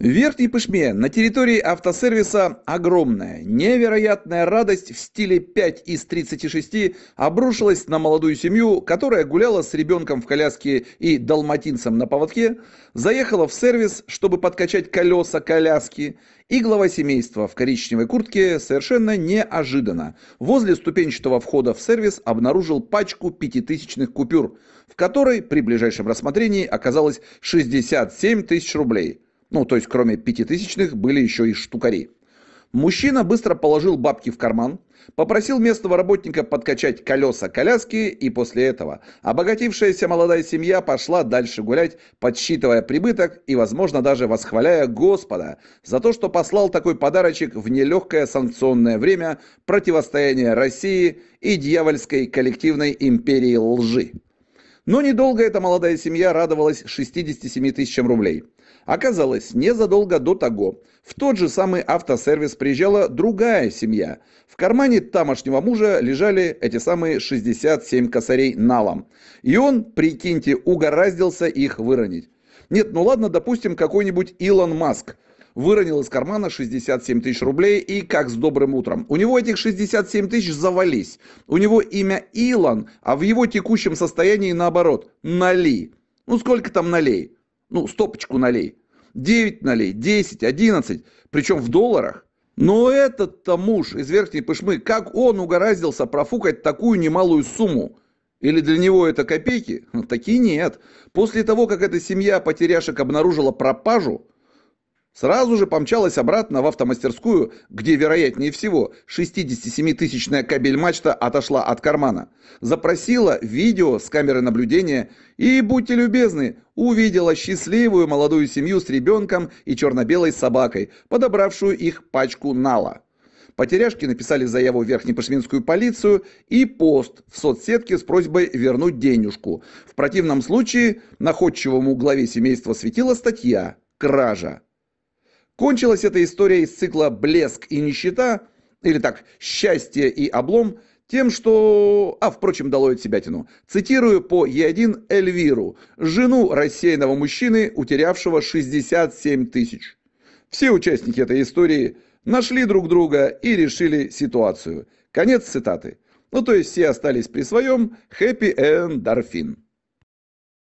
Верхний Пышме на территории автосервиса огромная, невероятная радость в стиле 5 из 36 обрушилась на молодую семью, которая гуляла с ребенком в коляске и далматинцем на поводке, заехала в сервис, чтобы подкачать колеса коляски, и глава семейства в коричневой куртке совершенно неожиданно возле ступенчатого входа в сервис обнаружил пачку пятитысячных купюр, в которой при ближайшем рассмотрении оказалось 67 тысяч рублей – ну, то есть, кроме пятитысячных, были еще и штукари. Мужчина быстро положил бабки в карман, попросил местного работника подкачать колеса коляски, и после этого обогатившаяся молодая семья пошла дальше гулять, подсчитывая прибыток и, возможно, даже восхваляя Господа за то, что послал такой подарочек в нелегкое санкционное время противостояния России и дьявольской коллективной империи лжи. Но недолго эта молодая семья радовалась 67 тысячам рублей. Оказалось, незадолго до того в тот же самый автосервис приезжала другая семья. В кармане тамошнего мужа лежали эти самые 67 косарей налом. И он, прикиньте, угораздился их выронить. Нет, ну ладно, допустим, какой-нибудь Илон Маск выронил из кармана 67 тысяч рублей и как с добрым утром. У него этих 67 тысяч завались. У него имя Илон, а в его текущем состоянии наоборот. Нали. Ну сколько там налей? Ну стопочку налей. 9 налей, 10, 11. Причем в долларах. Но этот-то муж из Верхней Пышмы, как он угораздился профукать такую немалую сумму? Или для него это копейки? Ну, Такие нет. После того, как эта семья потеряшек обнаружила пропажу, Сразу же помчалась обратно в автомастерскую, где, вероятнее всего, 67-тысячная кабель-мачта отошла от кармана. Запросила видео с камеры наблюдения и, будьте любезны, увидела счастливую молодую семью с ребенком и черно-белой собакой, подобравшую их пачку нала. Потеряшки написали заяву в Верхнепашминскую полицию и пост в соцсетке с просьбой вернуть денежку. В противном случае находчивому главе семейства светила статья «Кража». Кончилась эта история из цикла «Блеск и нищета», или так, «Счастье и облом», тем, что... А, впрочем, дало от себя тяну. Цитирую по Е1 Эльвиру, жену рассеянного мужчины, утерявшего 67 тысяч. Все участники этой истории нашли друг друга и решили ситуацию. Конец цитаты. Ну, то есть все остались при своем. Хэппи энд Дорфин.